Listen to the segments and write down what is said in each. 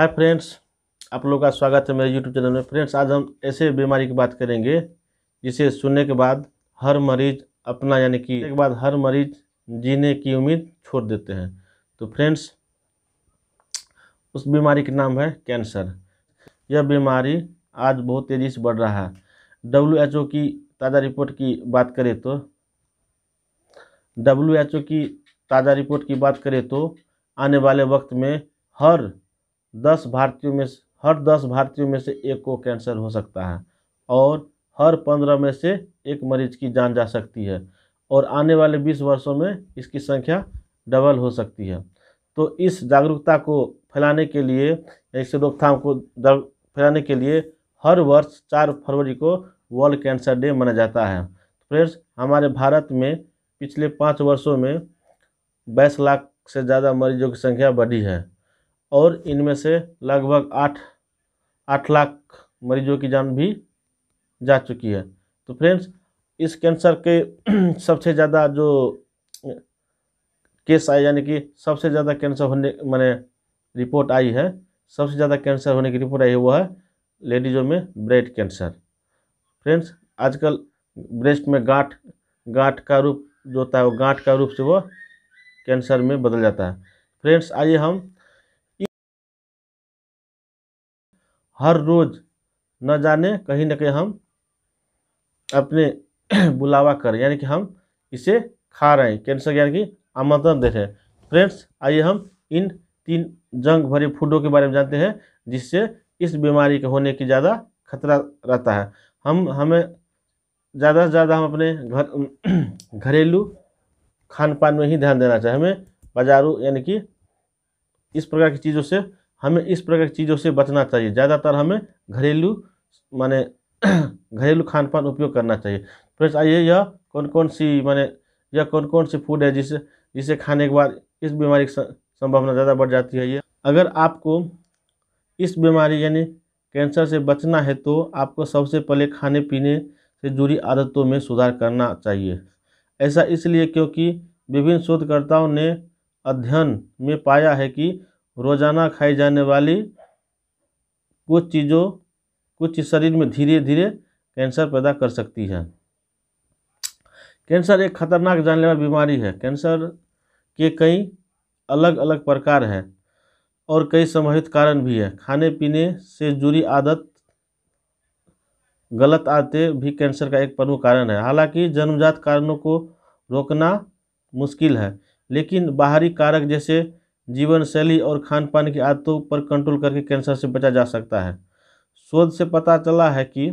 hi friends आप लोग का स्वागत है मेरे यूट्यूब चैनल में फ्रेंड्स आज हम ऐसे बीमारी की बात करेंगे जिसे सुनने के बाद हर मरीज अपना यानी कि एक बाद हर मरीज जीने की उम्मीद छोड़ देते हैं तो फ्रेंड्स उस बीमारी का नाम है कैंसर यह बीमारी आज बहुत तेज़ी से बढ़ रहा है डब्ल्यू की ताज़ा रिपोर्ट की बात करें तो डब्ल्यू की ताज़ा रिपोर्ट की बात करें तो आने वाले वक्त में हर दस भारतीयों में हर दस भारतीयों में से एक को कैंसर हो सकता है और हर पंद्रह में से एक मरीज की जान जा सकती है और आने वाले बीस वर्षों में इसकी संख्या डबल हो सकती है तो इस जागरूकता को फैलाने के लिए इस रोकथाम को फैलाने के लिए हर वर्ष चार फरवरी को वर्ल्ड कैंसर डे मनाया जाता है फ्रेंड्स हमारे भारत में पिछले पाँच वर्षों में बाईस लाख से ज़्यादा मरीजों की संख्या बढ़ी है और इनमें से लगभग आठ आठ लाख मरीजों की जान भी जा चुकी है तो फ्रेंड्स इस कैंसर के सबसे ज़्यादा जो केस आए यानी कि सबसे ज़्यादा कैंसर होने मैंने रिपोर्ट आई है सबसे ज़्यादा कैंसर होने की रिपोर्ट आई है वो है लेडीजों में ब्रेस्ट कैंसर फ्रेंड्स आजकल ब्रेस्ट में गांठ गांठ का रूप जो होता है वो गांठ का रूप से वो कैंसर में बदल जाता है फ्रेंड्स आइए हम हर रोज़ न जाने कहीं ना कहीं हम अपने बुलावा करें यानी कि हम इसे खा रहे हैं कैंसर यानी कि आमंत्रण दे रहे हैं फ्रेंड्स आइए हम इन तीन जंग भरे फूडों के बारे में जानते हैं जिससे इस बीमारी के होने की ज़्यादा खतरा रहता है हम हमें ज़्यादा से ज़्यादा हम अपने घर घरेलू खान पान में ही ध्यान देना चाहिए हमें बाजारों यानी कि इस प्रकार की चीज़ों से हमें इस प्रकार की चीज़ों से बचना चाहिए ज़्यादातर हमें घरेलू माने घरेलू खान पान उपयोग करना चाहिए फ्रेंड्स आइए यह कौन कौन सी माने यह कौन कौन सी फूड है जिसे जिसे खाने के बाद इस बीमारी की संभावना ज़्यादा बढ़ जाती है ये अगर आपको इस बीमारी यानी कैंसर से बचना है तो आपको सबसे पहले खाने पीने से जुड़ी आदतों में सुधार करना चाहिए ऐसा इसलिए क्योंकि विभिन्न शोधकर्ताओं ने अध्ययन में पाया है कि रोज़ाना खाई जाने वाली कुछ चीज़ों कुछ चीज़ शरीर में धीरे धीरे कैंसर पैदा कर सकती है कैंसर एक खतरनाक जानलेवा बीमारी है कैंसर के कई अलग अलग प्रकार हैं और कई संभावित कारण भी है खाने पीने से जुड़ी आदत गलत आदतें भी कैंसर का एक प्रमुख कारण है हालांकि जन्मजात कारणों को रोकना मुश्किल है लेकिन बाहरी कारक जैसे जीवन शैली और खान पान की आदतों पर कंट्रोल करके कैंसर से बचा जा सकता है शोध से पता चला है कि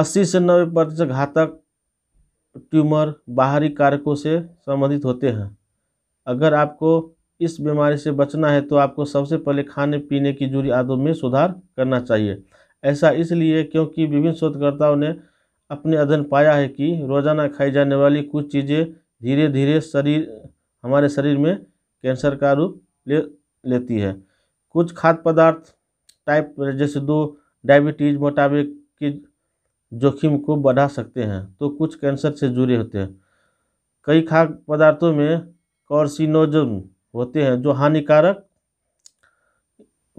80 से 90 प्रतिशत घातक ट्यूमर बाहरी कारकों से संबंधित होते हैं अगर आपको इस बीमारी से बचना है तो आपको सबसे पहले खाने पीने की जुड़ी आदतों में सुधार करना चाहिए ऐसा इसलिए क्योंकि विभिन्न शोधकर्ताओं ने अपने अध्ययन पाया है कि रोज़ाना खाई जाने वाली कुछ चीज़ें धीरे धीरे शरीर हमारे शरीर में कैंसर का रूप ले लेती है कुछ खाद्य पदार्थ टाइप जैसे दो डायबिटीज मोटापे के जोखिम को बढ़ा सकते हैं तो कुछ कैंसर से जुड़े होते हैं कई खाद्य पदार्थों में कॉर्सिनोजन होते हैं जो हानिकारक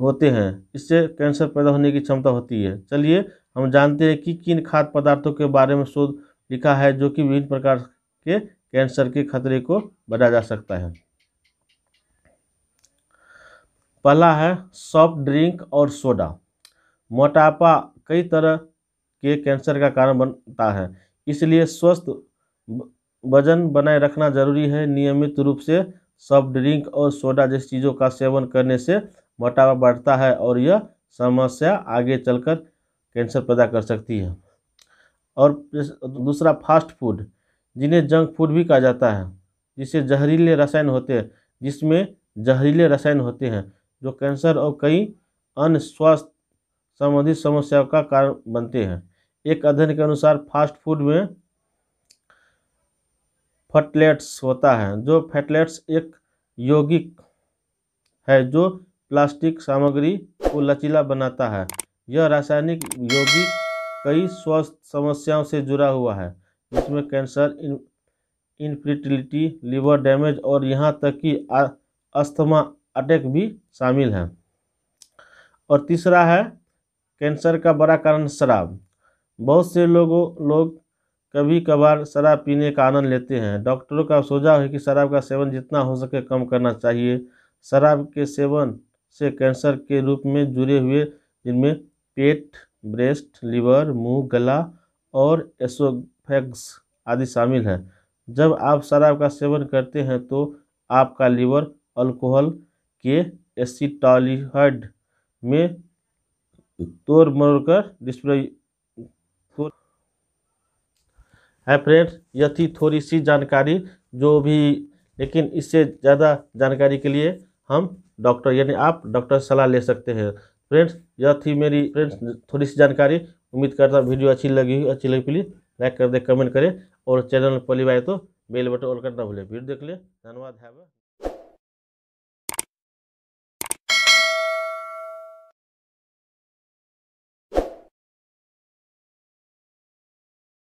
होते हैं इससे कैंसर पैदा होने की क्षमता होती है चलिए हम जानते हैं कि किन खाद्य पदार्थों के बारे में शोध लिखा है जो कि विभिन्न प्रकार के कैंसर के खतरे को बढ़ा जा सकता है पहला है सॉफ्ट ड्रिंक और सोडा मोटापा कई तरह के कैंसर का कारण बनता है इसलिए स्वस्थ वजन बनाए रखना जरूरी है नियमित रूप से सॉफ्ट ड्रिंक और सोडा जैसी चीज़ों का सेवन करने से मोटापा बढ़ता है और यह समस्या आगे चलकर कैंसर पैदा कर सकती है और दूसरा फास्ट फूड जिन्हें जंक फूड भी कहा जाता है जिसे जहरीले रसायन होते हैं जिसमें जहरीले रसायन होते हैं जो कैंसर और कई अन्य स्वास्थ्य संबंधित समस्याओं का कारण बनते हैं एक अध्ययन के अनुसार फास्ट फूड में फटलेट्स होता है जो फैटलेट्स एक यौगिक है जो प्लास्टिक सामग्री को लचीला बनाता है यह रासायनिक यौगिक कई स्वास्थ्य समस्याओं से जुड़ा हुआ है जिसमें कैंसर इनफर्टिलिटी लिवर डैमेज और यहाँ तक कि अस्थमा अटैक भी शामिल हैं और तीसरा है कैंसर का बड़ा कारण शराब बहुत से लोगों लोग कभी कभार शराब पीने का आनंद लेते हैं डॉक्टरों का सुझाव है कि शराब का सेवन जितना हो सके कम करना चाहिए शराब के सेवन से कैंसर के रूप में जुड़े हुए जिनमें पेट ब्रेस्ट लीवर मुंह गला और एसोग फैक्स आदि शामिल हैं जब आप शराब का सेवन करते हैं तो आपका लीवर अल्कोहल के एसिटालिहाइड में तोड़ मरोड़ कर डिस्प्ले है फ्रेंड्स यह थी थोड़ी सी जानकारी जो भी लेकिन इससे ज़्यादा जानकारी के लिए हम डॉक्टर यानी आप डॉक्टर सलाह ले सकते हैं फ्रेंड्स यह थी मेरी फ्रेंड्स थोड़ी सी जानकारी उम्मीद करता हूँ वीडियो अच्छी लगी अच्छी लगी प्लीज़ लाइक कर दे कमेंट करें और चैनल पहली बार तो बेल बटन ऑल करना भूलें वीडियो देख लें धन्यवाद है